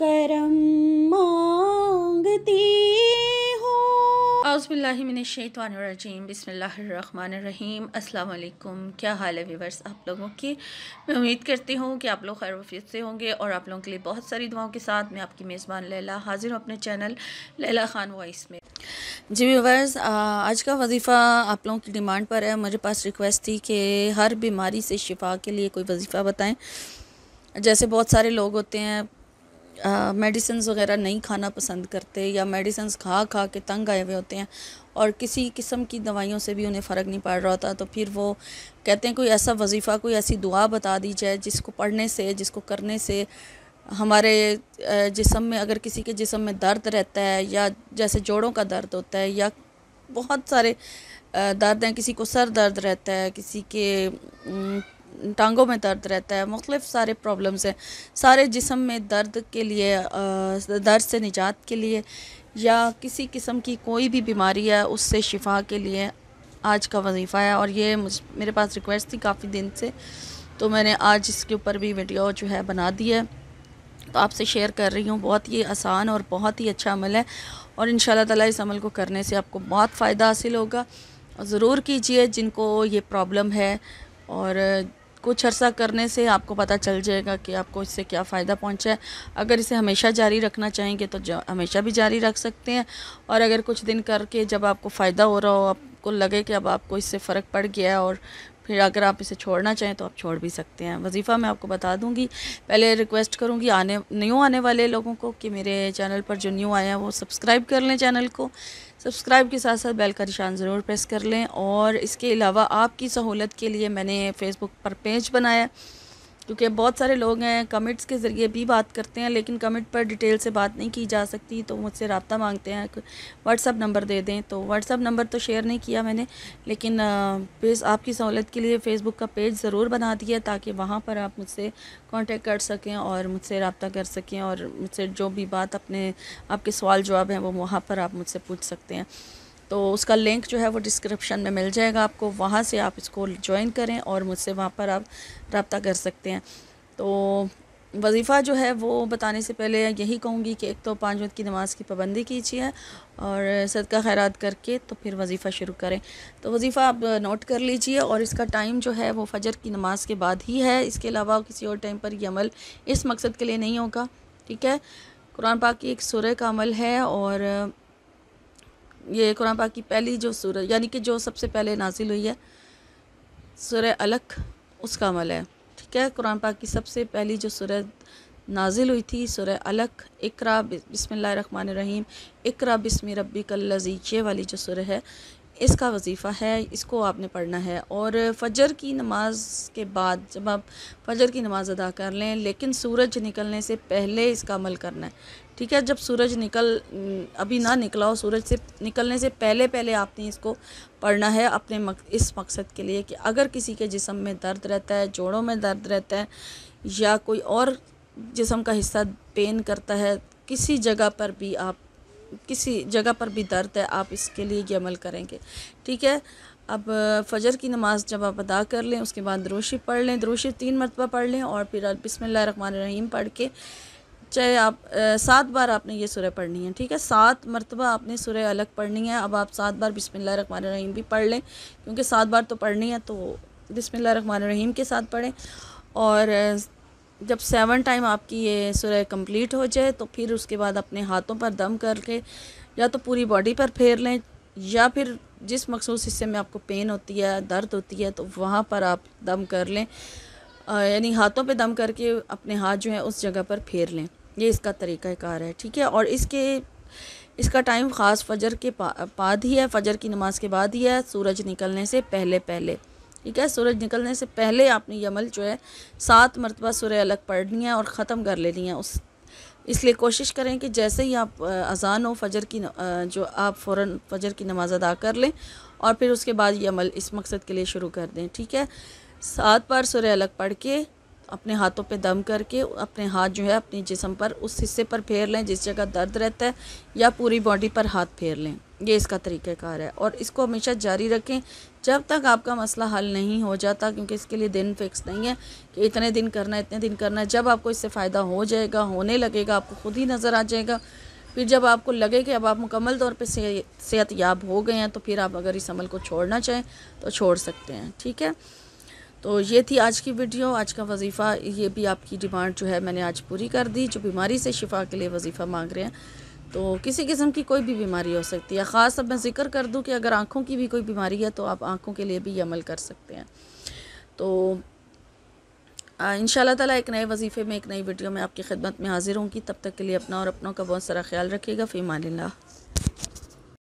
करम मांगती अज़बिल्लिमिनशैतवानरजीम बसमीम अल्लाम क्या हाल है वीवर्स आप लोगों की मैं उम्मीद करती हूँ कि आप लोग खैर वफीत से होंगे और आप लोगों के लिए बहुत सारी दुआओं के साथ मैं आपकी मेज़बान लैला हाज़िर हूँ अपने चैनल लैला ख़ान वॉइस में जी वीवर्स आज का वजीफ़ा आप लोगों की डिमांड पर है मेरे पास रिक्वेस्ट थी कि हर बीमारी से शिफा के लिए कोई वजीफ़ा बताएँ जैसे बहुत सारे लोग होते हैं मेडिसिन वगैरह नहीं खाना पसंद करते या मेडिसिन खा खा के तंग आए हुए होते हैं और किसी किस्म की दवाइयों से भी उन्हें फ़र्क नहीं पड़ रहा होता तो फिर वो कहते हैं कोई ऐसा वजीफ़ा कोई ऐसी दुआ बता दी जाए जिसको पढ़ने से जिसको करने से हमारे जिसम में अगर किसी के जिसम में दर्द रहता है या जैसे जोड़ों का दर्द होता है या बहुत सारे दर्द हैं किसी को सर दर्द रहता है किसी के टांगों में दर्द रहता है मुख्तफ सारे प्रॉब्लम्स हैं सारे जिसम में दर्द के लिए दर्द से निजात के लिए या किसी किस्म की कोई भी बीमारी है उससे शिफा के लिए आज का वजीफ़ा है और ये मेरे पास रिक्वेस्ट थी काफ़ी दिन से तो मैंने आज इसके ऊपर भी वीडियो जो है बना दी है तो आपसे शेयर कर रही हूँ बहुत ही आसान और बहुत ही अच्छा अमल है और इन ताला इस अमल को करने से आपको बहुत फ़ायदा हासिल होगा ज़रूर कीजिए जिनको ये प्रॉब्लम है और कुछ अर्सा करने से आपको पता चल जाएगा कि आपको इससे क्या फ़ायदा पहुंचा है अगर इसे हमेशा जारी रखना चाहेंगे तो हमेशा भी जारी रख सकते हैं और अगर कुछ दिन करके जब आपको फ़ायदा हो रहा हो आपको लगे कि अब आपको इससे फ़र्क पड़ गया है और फिर अगर आप इसे छोड़ना चाहें तो आप छोड़ भी सकते हैं वजीफ़ा मैं आपको बता दूँगी पहले रिक्वेस्ट करूँगी आने न्यू आने वाले लोगों को कि मेरे चैनल पर जो न्यू आए हैं वो सब्सक्राइब कर लें चैनल को सब्सक्राइब के साथ साथ बेल का निशान ज़रूर प्रेस कर लें और इसके अलावा आपकी सहूलत के लिए मैंने फ़ेसबुक पर पेज बनाया क्योंकि बहुत सारे लोग हैं कमेंट्स के ज़रिए भी बात करते हैं लेकिन कमेंट पर डिटेल से बात नहीं की जा सकती तो मुझसे रबता मांगते हैं व्हाट्सअप नंबर दे दें तो व्हाट्सअप नंबर तो शेयर नहीं किया मैंने लेकिन आपकी सहूलत के लिए फ़ेसबुक का पेज ज़रूर बना दिया ताकि वहाँ पर आप मुझसे कॉन्टेक्ट कर सकें और मुझसे रबता कर सकें और मुझसे जो भी बात अपने आपके सवाल जवाब हैं वो वहाँ पर आप मुझसे पूछ सकते हैं तो उसका लिंक जो है वो डिस्क्रिप्शन में मिल जाएगा आपको वहाँ से आप इसको ज्वाइन करें और मुझसे वहाँ पर आप रबता कर सकते हैं तो वजीफ़ा जो है वो बताने से पहले यही कहूँगी कि एक तो पाँच वक्त की नमाज़ की पाबंदी कीजिए और सदका खैरात करके तो फिर वजीफ़ा शुरू करें तो वजीफ़ा आप नोट कर लीजिए और इसका टाइम जो है वो फ़जर की नमाज़ के बाद ही है इसके अलावा किसी और टाइम पर यह अमल इस मकसद के लिए नहीं होगा ठीक है कुरान पाक की एक सुरह का अमल है और ये कुरान पाक की पहली जो सूरत यानी कि जो सबसे पहले नाजिल हुई है सुर अलक उसका अमल है ठीक है कुरान पाक की सबसे पहली जो सुर नाजिल हुई थी सुर अलक इकरा बिसमीम इकरा बिस्मी रबी कल्लजी ये वाली जो सुर है इसका वजीफ़ा है इसको आपने पढ़ना है और फजर की नमाज के बाद जब आप फजर की नमाज़ अदा कर लें लेकिन सूरज निकलने से पहले इसका अमल करना है ठीक है जब सूरज निकल अभी ना निकला हो सूरज से निकलने से पहले पहले आपने इसको पढ़ना है अपने मक, इस मकसद के लिए कि अगर किसी के जिसम में दर्द रहता है जोड़ों में दर्द रहता है या कोई और जिसम का हिस्सा पेन करता है किसी जगह पर भी आप किसी जगह पर भी दर्द है आप इसके लिए ये अमल करेंगे ठीक है अब फजर की नमाज़ जब आप अदा कर लें उसके बाद दरोशी पढ़ लें दरोशी तीन मरतबा पढ़ लें और फिर बसमान रहीम पढ़ के चाहे आप सात बार आपने ये सुरह पढ़नी है ठीक है सात मरतबा आपने सुरह अलग पढ़नी है अब आप सात बार बिसमिल्ल रकमान रहीम भी पढ़ लें क्योंकि सात बार तो पढ़नी है तो बिसमिल्ल रहीम के साथ पढ़ें और जब सेवन टाइम आपकी ये सुरह कंप्लीट हो जाए तो फिर उसके बाद अपने हाथों पर दम करके या तो पूरी बॉडी पर फेर लें या फिर जिस मखसूस हिस्से में आपको पेन होती है दर्द होती है तो वहाँ पर आप दम कर लें यानी हाथों पे दम करके अपने हाथ जो है उस जगह पर फेर लें ये इसका तरीक़ाकार है ठीक है और इसके इसका टाइम ख़ास फजर के बाद ही है फजर की नमाज़ के बाद ही है सूरज निकलने से पहले पहले ठीक है सूरज निकलने से पहले आपने ये अमल जो है सात मरतबा सूर्य अलग पढ़नी है और ख़त्म कर लेनी है उस इसलिए कोशिश करें कि जैसे ही आप अजान हो फजर की जो आप फ़ौर फजर की नमाज़ अदा कर लें और फिर उसके बाद ये अमल इस मकसद के लिए शुरू कर दें ठीक है सात बार सूर्य अलग पढ़ के अपने हाथों पे दम करके अपने हाथ जो है अपने जिसम पर उस हिस्से पर फेर लें जिस जगह दर्द रहता है या पूरी बॉडी पर हाथ फेर लें ये इसका तरीक़ाकार है और इसको हमेशा जारी रखें जब तक आपका मसला हल नहीं हो जाता क्योंकि इसके लिए दिन फिक्स नहीं है कि इतने दिन करना है इतने दिन करना है जब आपको इससे फ़ायदा हो जाएगा होने लगेगा आपको खुद ही नज़र आ जाएगा फिर जब आपको लगे कि अब आप मुकम्मल तौर पर सेहत याब हो गए हैं तो फिर आप अगर इस अमल को छोड़ना चाहें तो छोड़ सकते हैं ठीक है तो ये थी आज की वीडियो आज का वजीफ़ा ये भी आपकी डिमांड जो है मैंने आज पूरी कर दी जो बीमारी से शिफा के लिए वजीफ़ा मांग रहे हैं तो किसी किस्म की कोई भी बीमारी हो सकती है ख़ास अब मैं ज़िक्र कर दूँ कि अगर आँखों की भी कोई बीमारी है तो आप आँखों के लिए भी अमल कर सकते हैं तो इन ताला एक नए वजीफ़े में एक नई वीडियो में आपकी खिदमत में हाज़िर होंगी तब तक के लिए अपना और अपनों का बहुत सारा ख्याल रखिएगा फ़ी ला